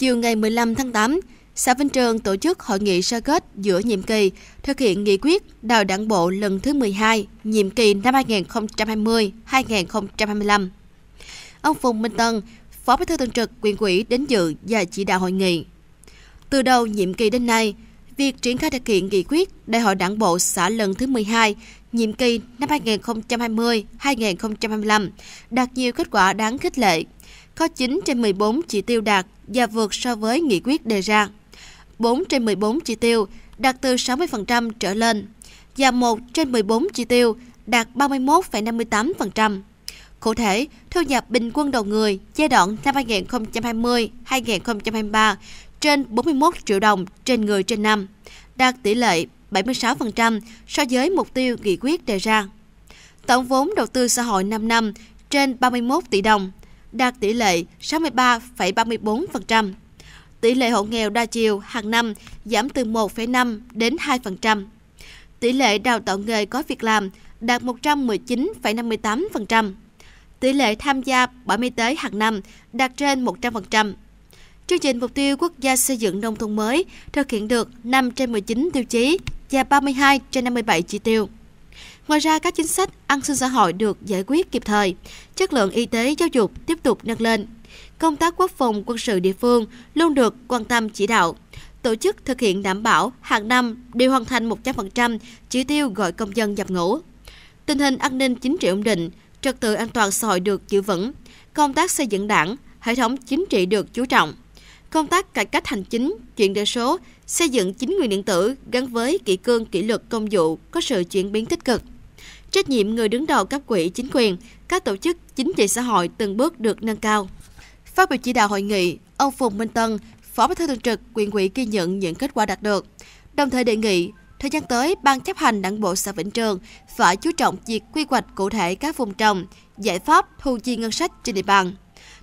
Chiều ngày 15 tháng 8, xã Vinh Trường tổ chức hội nghị sơ kết giữa nhiệm kỳ thực hiện nghị quyết đào đảng bộ lần thứ 12, nhiệm kỳ năm 2020-2025. Ông Phùng Minh Tân, Phó Bí thư Thường trực Quyền ủy đến dự và chỉ đạo hội nghị. Từ đầu nhiệm kỳ đến nay, việc triển khai thực hiện nghị quyết Đại hội Đảng bộ xã lần thứ 12, nhiệm kỳ năm 2020-2025 đạt nhiều kết quả đáng khích lệ. Có 9 trên 14 chỉ tiêu đạt và vượt so với nghị quyết đề ra. 4 trên 14 chỉ tiêu đạt từ 60% trở lên và 1 trên 14 chỉ tiêu đạt 31,58%. Cụ thể, thu nhập bình quân đầu người giai đoạn năm 2020-2023 trên 41 triệu đồng trên người trên năm, đạt tỷ lệ 76% so với mục tiêu nghị quyết đề ra. Tổng vốn đầu tư xã hội 5 năm trên 31 tỷ đồng, đạt tỷ lệ 63,34%. Tỷ lệ hộ nghèo đa chiều hàng năm giảm từ 1,5 đến 2%. Tỷ lệ đào tạo nghề có việc làm đạt 119,58%. Tỷ lệ tham gia bảo y tế hàng năm đạt trên 100%. Chương trình mục tiêu quốc gia xây dựng nông thôn mới thực hiện được 5 trên 19 tiêu chí và 32 trên 57 chỉ tiêu. Ngoài ra, các chính sách an sinh xã hội được giải quyết kịp thời, chất lượng y tế giáo dục tiếp tục nâng lên. Công tác quốc phòng quân sự địa phương luôn được quan tâm chỉ đạo, tổ chức thực hiện đảm bảo hàng năm đều hoàn thành 100% chỉ tiêu gọi công dân nhập ngũ. Tình hình an ninh chính trị ổn định, trật tự an toàn xã hội được giữ vững, công tác xây dựng đảng, hệ thống chính trị được chú trọng. Công tác cải cách hành chính, chuyển đổi số, xây dựng chính quyền điện tử gắn với kỷ cương kỷ luật công vụ có sự chuyển biến tích cực trách nhiệm người đứng đầu cấp quỹ chính quyền, các tổ chức chính trị xã hội từng bước được nâng cao. Phát biểu chỉ đạo hội nghị, ông Phùng Minh Tân, Phó Bí thư thường trực quyền quỹ ghi nhận những kết quả đạt được, đồng thời đề nghị thời gian tới ban chấp hành đảng bộ xã Vĩnh Trường phải chú trọng việc quy hoạch cụ thể các vùng trồng, giải pháp thu chi ngân sách trên địa bàn,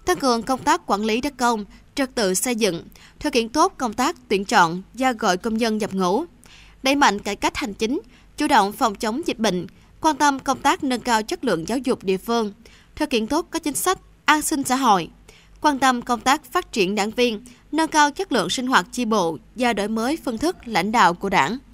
tăng cường công tác quản lý đất công, trật tự xây dựng, thực hiện tốt công tác tuyển chọn, gia gọi công nhân nhập ngũ, đẩy mạnh cải cách hành chính, chủ động phòng chống dịch bệnh, quan tâm công tác nâng cao chất lượng giáo dục địa phương, thực hiện tốt các chính sách an sinh xã hội, quan tâm công tác phát triển đảng viên, nâng cao chất lượng sinh hoạt chi bộ và đổi mới phương thức lãnh đạo của đảng.